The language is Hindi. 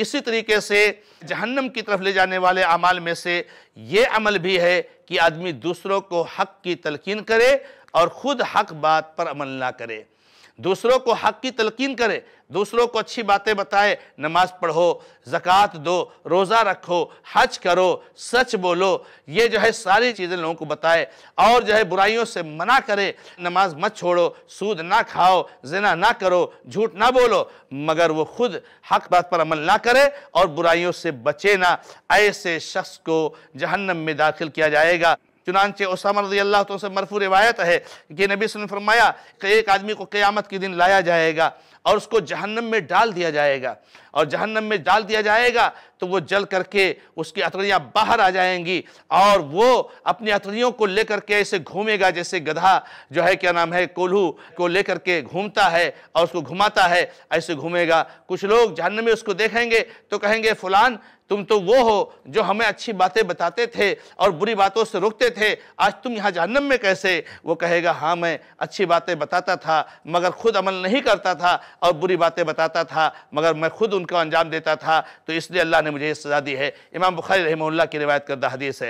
इसी तरीके से जहन्नम की तरफ ले जाने वाले अमाल में से ये अमल भी है कि आदमी दूसरों को हक की तलकिन करे और ख़ुद हक बात पर अमल ना करे दूसरों को हक की तलकिन करे दूसरों को अच्छी बातें बताए नमाज पढ़ो ज़क़़त दो रोज़ा रखो हज करो सच बोलो ये जो है सारी चीज़ें लोगों को बताए और जो है बुराइयों से मना करे नमाज मत छोड़ो सूद ना खाओ जना ना करो झूठ ना बोलो मगर वो खुद हक बात पर अमल ना करे और बुराइयों से बचे ना ऐसे शख्स को जहन्नम में दाखिल किया जाएगा चुनानचे उसमा रजी अल्लाह तो से मरफू रिवायत है कि नबी सुन फरमाया कि एक आदमी को क़यामत के दिन लाया जाएगा और उसको जहन्नम में डाल दिया जाएगा और जहन्नम में डाल दिया जाएगा तो वो जल करके उसकी अतड़ियाँ बाहर आ जाएंगी और वो अपनी अतड़ियों को लेकर के ऐसे घूमेगा जैसे गधा जो है क्या नाम है कोल्हू को लेकर के घूमता है और उसको घुमाता है ऐसे घूमेगा कुछ लोग जहन्नम में उसको देखेंगे तो कहेंगे फलान तुम तो वो हो जो हमें अच्छी बातें बताते थे और बुरी बातों से रोकते थे आज तुम यहाँ जहन्नम में कैसे वो कहेगा हाँ मैं अच्छी बातें बताता था मगर खुद अमल नहीं करता था और बुरी बातें बताता था मगर मैं खुद उनका अंजाम देता था तो इसलिए अल्लाह ने मुझे ये सजा दी है इमाम बुखारी रहमल्ला की रिवायत करदा हदीस है